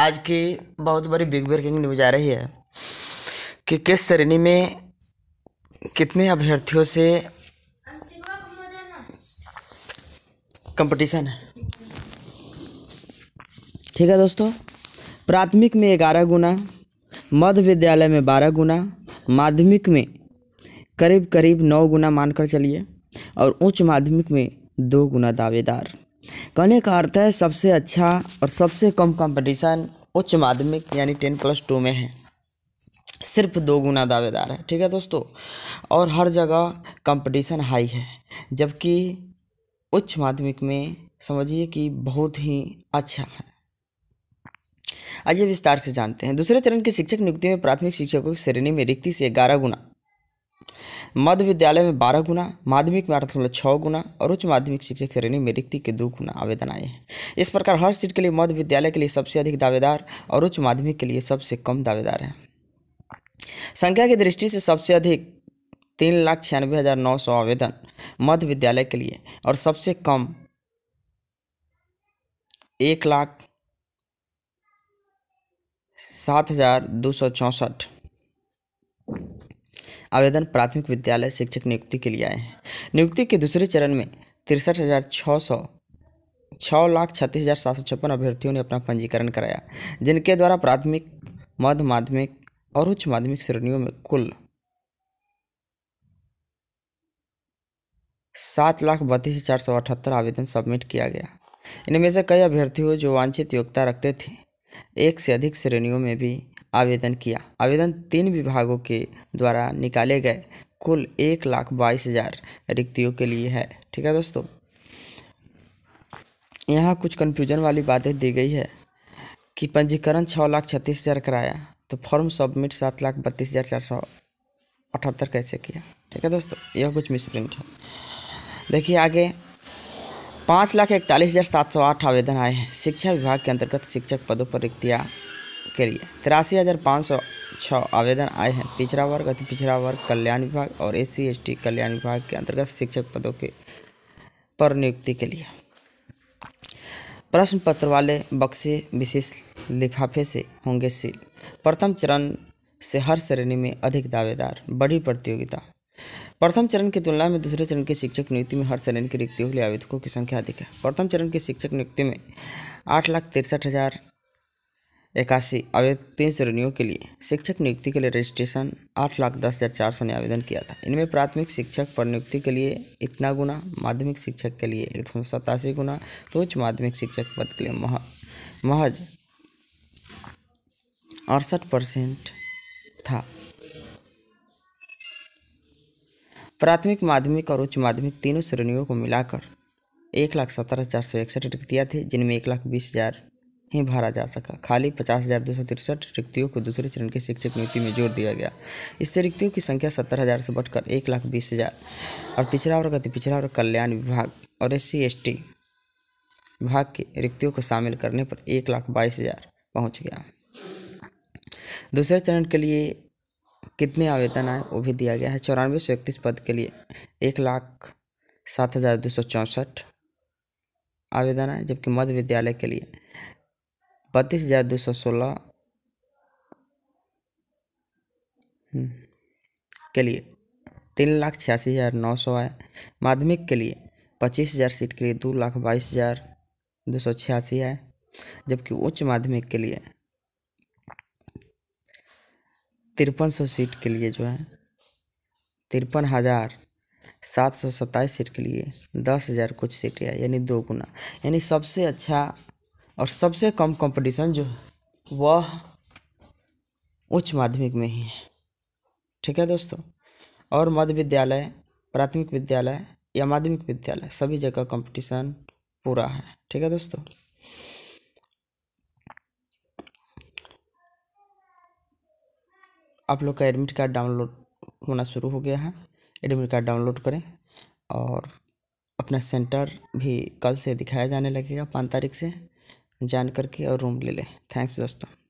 आज की बहुत बड़ी बिग ब्रेकिंग न्यूज आ रही है कि किस श्रेणी में कितने अभ्यर्थियों से कंपटीशन है ठीक है दोस्तों प्राथमिक में ग्यारह गुना मध्य विद्यालय में बारह गुना माध्यमिक में करीब करीब नौ गुना मानकर चलिए और उच्च माध्यमिक में दो गुना दावेदार कहने का अर्थ है सबसे अच्छा और सबसे कम कंपटीशन उच्च माध्यमिक यानी टेन प्लस टू में है सिर्फ दो गुना दावेदार है ठीक है दोस्तों और हर जगह कंपटीशन हाई है जबकि उच्च माध्यमिक में समझिए कि बहुत ही अच्छा है आइए विस्तार से जानते हैं दूसरे चरण के शिक्षक नियुक्ति में प्राथमिक शिक्षकों की श्रेणी में रिक्ति से ग्यारह गुना मध्य विद्यालय में बारह गुना माध्यमिक में आठ दशमलव छः गुना और उच्च माध्यमिक शिक्षक श्रेणी में रिक्ति के दो गुना आवेदन आए हैं इस प्रकार हर सीट के लिए मध्य विद्यालय के लिए सबसे अधिक दावेदार और उच्च माध्यमिक के लिए सबसे कम दावेदार हैं संख्या की दृष्टि से सबसे अधिक तीन लाख छियानवे हज़ार नौ सौ आवेदन मध्य विद्यालय के लिए और सबसे कम एक लाख सात हज़ार दो सौ चौंसठ आवेदन प्राथमिक विद्यालय शिक्षक नियुक्ति के लिए आए हैं नियुक्ति के दूसरे चरण में तिरसठ हज़ार छः सौ छः लाख छत्तीस हज़ार सात सौ छप्पन अभ्यर्थियों ने अपना पंजीकरण कराया जिनके द्वारा प्राथमिक मध्य माध्यमिक और उच्च माध्यमिक श्रेणियों में कुल सात लाख बत्तीस हज़ार सौ अठहत्तर आवेदन सबमिट किया गया इनमें से कई अभ्यर्थियों जो वांछित योग्यता रखते थे एक से अधिक श्रेणियों में भी आवेदन किया आवेदन तीन विभागों के द्वारा निकाले गए कुल एक लाख बाईस हज़ार रिक्तियों के लिए है ठीक है दोस्तों यहाँ कुछ कन्फ्यूजन वाली बातें दी गई है कि पंजीकरण छः लाख छत्तीस हज़ार कराया तो फॉर्म सबमिट सात लाख बत्तीस हज़ार चार सौ अठहत्तर कैसे किया ठीक है दोस्तों यह कुछ मिसप्रिंट है देखिए आगे पाँच लाख इकतालीस हज़ार सात सौ आठ आवेदन आए हैं शिक्षा विभाग के अंतर्गत शिक्षक पदों पर रिक्तियाँ के लिए तिरासी हज़ार पाँच सौ छः आवेदन आए हैं पिछड़ा वर्ग अति पिछड़ा वर्ग कल्याण विभाग और एस सी कल्याण विभाग के अंतर्गत शिक्षक पदों के पर नियुक्ति के लिए प्रश्न पत्र वाले बक्से विशेष लिफाफे से होंगे सील प्रथम चरण से हर श्रेणी में अधिक दावेदार बड़ी प्रतियोगिता प्रथम चरण की तुलना में दूसरे चरण के शिक्षक नियुक्ति में हर श्रेणी की रिक्तियों के लिए आवेदकों की संख्या अधिक है प्रथम चरण की शिक्षक नियुक्ति में आठ लाख तिरसठ हज़ार इक्यासी आवेदन तीन श्रेणियों के लिए शिक्षक नियुक्ति के लिए रजिस्ट्रेशन आठ लाख दस हज़ार चार सौ ने आवेदन किया था इनमें प्राथमिक शिक्षक पर नियुक्ति के लिए इतना गुना माध्यमिक शिक्षक के लिए एक सौ सतासी गुना तो उच्च माध्यमिक शिक्षक पद के लिए महज अड़सठ परसेंट था प्राथमिक माध्यमिक और उच्च माध्यमिक तीनों श्रेणियों को मिलाकर एक लाख सत्रह हज़ार सौ इकसठ रिक्तियाँ थी जिनमें एक लाख बीस हज़ार ही भरा जा सका खाली पचास हज़ार दो सौ तिरसठ रिक्तियों को दूसरे चरण की शिक्षक नियुक्ति में जोड़ दिया गया इससे रिक्तियों की संख्या सत्तर हज़ार से बढ़कर एक लाख बीस हज़ार और पिछड़ा और गति पिछड़ा और कल्याण विभाग और एस सी विभाग की रिक्तियों को शामिल करने पर एक लाख बाईस हज़ार पहुँच गया दूसरे चरण के लिए कितने आवेदन आए वो भी दिया गया है चौरानवे सौ इकतीस पद के लिए एक लाख सात हज़ार दो सौ चौंसठ आवेदन आए जबकि मध्य विद्यालय के लिए बत्तीस हज़ार दो सौ सोलह हम्म, के लिए तीन लाख छियासी हज़ार नौ सौ आए माध्यमिक के लिए पच्चीस हज़ार सीट के लिए दो लाख बाईस हज़ार दो सौ छियासी आए जबकि उच्च माध्यमिक के लिए तिरपन सौ सीट के लिए जो है तिरपन हज़ार सात सौ सत्ताईस सीट के लिए दस हज़ार कुछ सीटें आए यानी दो गुना यानी सबसे अच्छा और सबसे कम कंपटीशन जो वह उच्च माध्यमिक में ही है ठीक है दोस्तों और मध्य विद्यालय प्राथमिक विद्यालय या माध्यमिक विद्यालय सभी जगह कंपटीशन पूरा है ठीक है दोस्तों आप लोग का एडमिट कार्ड डाउनलोड होना शुरू हो गया है एडमिट कार्ड डाउनलोड करें और अपना सेंटर भी कल से दिखाया जाने लगेगा पाँच तारीख से जान करके और रूम ले लें थैंक्स दोस्तों